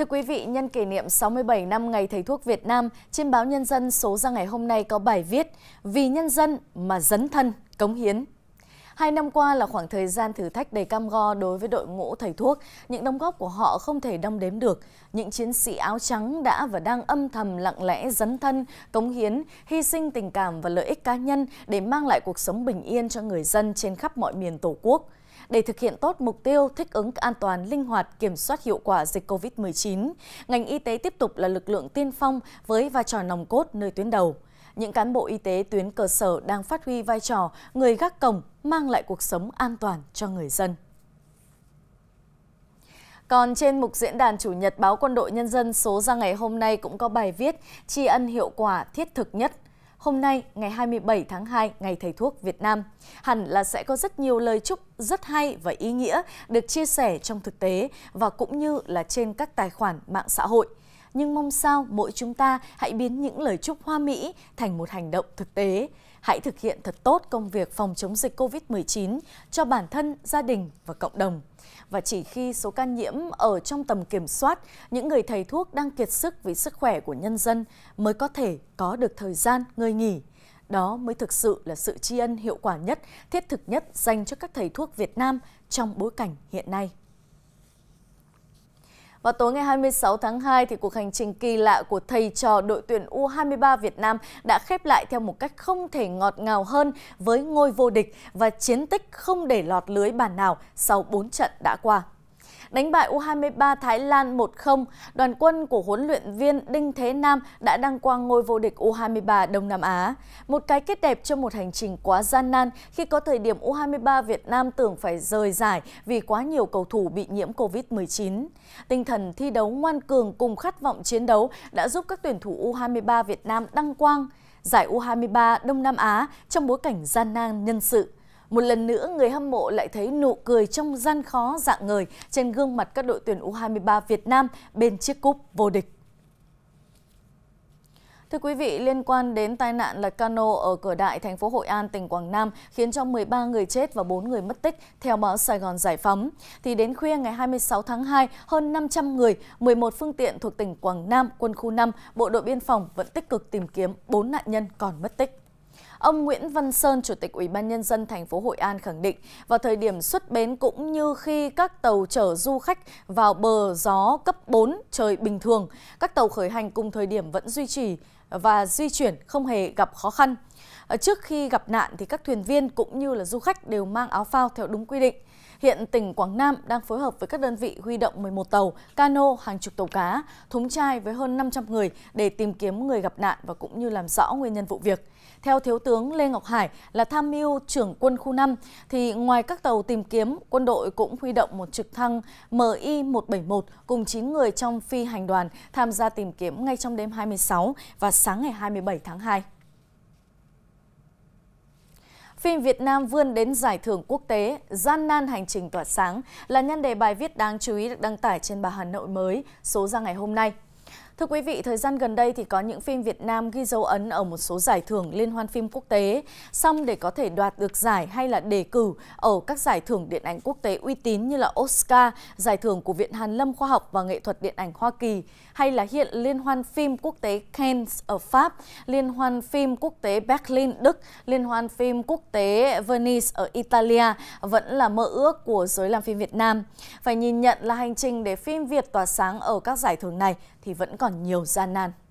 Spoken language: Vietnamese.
Thưa quý vị, nhân kỷ niệm 67 năm Ngày Thầy Thuốc Việt Nam, trên báo Nhân dân số ra ngày hôm nay có bài viết Vì nhân dân mà dấn thân, cống hiến. Hai năm qua là khoảng thời gian thử thách đầy cam go đối với đội ngũ thầy thuốc. Những đóng góp của họ không thể đong đếm được. Những chiến sĩ áo trắng đã và đang âm thầm lặng lẽ dấn thân, cống hiến, hy sinh tình cảm và lợi ích cá nhân để mang lại cuộc sống bình yên cho người dân trên khắp mọi miền Tổ quốc – để thực hiện tốt mục tiêu thích ứng an toàn, linh hoạt, kiểm soát hiệu quả dịch covid chín ngành y tế tiếp tục là lực lượng tiên phong với vai trò nòng cốt nơi tuyến đầu. Những cán bộ y tế tuyến cơ sở đang phát huy vai trò người gác cổng mang lại cuộc sống an toàn cho người dân. Còn trên mục diễn đàn chủ nhật báo Quân đội Nhân dân số ra ngày hôm nay cũng có bài viết tri ân hiệu quả thiết thực nhất – hôm nay ngày 27 tháng 2, Ngày Thầy Thuốc Việt Nam. Hẳn là sẽ có rất nhiều lời chúc rất hay và ý nghĩa được chia sẻ trong thực tế và cũng như là trên các tài khoản mạng xã hội nhưng mong sao mỗi chúng ta hãy biến những lời chúc hoa mỹ thành một hành động thực tế. Hãy thực hiện thật tốt công việc phòng chống dịch COVID-19 cho bản thân, gia đình và cộng đồng. Và chỉ khi số ca nhiễm ở trong tầm kiểm soát, những người thầy thuốc đang kiệt sức vì sức khỏe của nhân dân mới có thể có được thời gian ngơi nghỉ. Đó mới thực sự là sự tri ân hiệu quả nhất, thiết thực nhất dành cho các thầy thuốc Việt Nam trong bối cảnh hiện nay. Vào tối ngày 26 tháng 2, thì cuộc hành trình kỳ lạ của thầy trò đội tuyển U23 Việt Nam đã khép lại theo một cách không thể ngọt ngào hơn với ngôi vô địch và chiến tích không để lọt lưới bàn nào sau 4 trận đã qua đánh bại U23 Thái Lan 1-0, đoàn quân của huấn luyện viên Đinh Thế Nam đã đăng quang ngôi vô địch U23 Đông Nam Á. Một cái kết đẹp cho một hành trình quá gian nan khi có thời điểm U23 Việt Nam tưởng phải rời giải vì quá nhiều cầu thủ bị nhiễm COVID-19. Tinh thần thi đấu ngoan cường cùng khát vọng chiến đấu đã giúp các tuyển thủ U23 Việt Nam đăng quang giải U23 Đông Nam Á trong bối cảnh gian nan nhân sự. Một lần nữa, người hâm mộ lại thấy nụ cười trong gian khó dạng người trên gương mặt các đội tuyển U23 Việt Nam bên chiếc cúp vô địch. Thưa quý vị, liên quan đến tai nạn lật cano ở cửa đại thành phố Hội An, tỉnh Quảng Nam khiến cho 13 người chết và 4 người mất tích theo báo Sài Gòn Giải phóng. Thì đến khuya ngày 26 tháng 2, hơn 500 người, 11 phương tiện thuộc tỉnh Quảng Nam, quân khu 5, bộ đội biên phòng vẫn tích cực tìm kiếm 4 nạn nhân còn mất tích. Ông Nguyễn Văn Sơn, Chủ tịch Ủy ban Nhân dân thành phố Hội An khẳng định, vào thời điểm xuất bến cũng như khi các tàu chở du khách vào bờ gió cấp 4 trời bình thường, các tàu khởi hành cùng thời điểm vẫn duy trì và di chuyển không hề gặp khó khăn. Trước khi gặp nạn thì các thuyền viên cũng như là du khách đều mang áo phao theo đúng quy định. Hiện tỉnh Quảng Nam đang phối hợp với các đơn vị huy động 11 tàu, cano, hàng chục tàu cá, thúng chai với hơn 500 người để tìm kiếm người gặp nạn và cũng như làm rõ nguyên nhân vụ việc. Theo Thiếu tướng Lê Ngọc Hải là tham mưu trưởng quân khu 5, thì ngoài các tàu tìm kiếm, quân đội cũng huy động một trực thăng MI-171 cùng 9 người trong phi hành đoàn tham gia tìm kiếm ngay trong đêm 26 và sáng ngày 27 tháng 2. Phim Việt Nam vươn đến giải thưởng quốc tế, gian nan hành trình tỏa sáng là nhân đề bài viết đáng chú ý được đăng tải trên bà Hà Nội mới, số ra ngày hôm nay. Thưa quý vị, thời gian gần đây thì có những phim Việt Nam ghi dấu ấn ở một số giải thưởng liên hoan phim quốc tế. Song để có thể đoạt được giải hay là đề cử ở các giải thưởng điện ảnh quốc tế uy tín như là Oscar, giải thưởng của Viện Hàn Lâm Khoa học và Nghệ thuật Điện ảnh Hoa Kỳ, hay là hiện liên hoan phim quốc tế Cannes ở Pháp, liên hoan phim quốc tế Berlin Đức, liên hoan phim quốc tế Venice ở Italia vẫn là mơ ước của giới làm phim Việt Nam. Phải nhìn nhận là hành trình để phim Việt tỏa sáng ở các giải thưởng này thì vẫn còn còn nhiều gian nan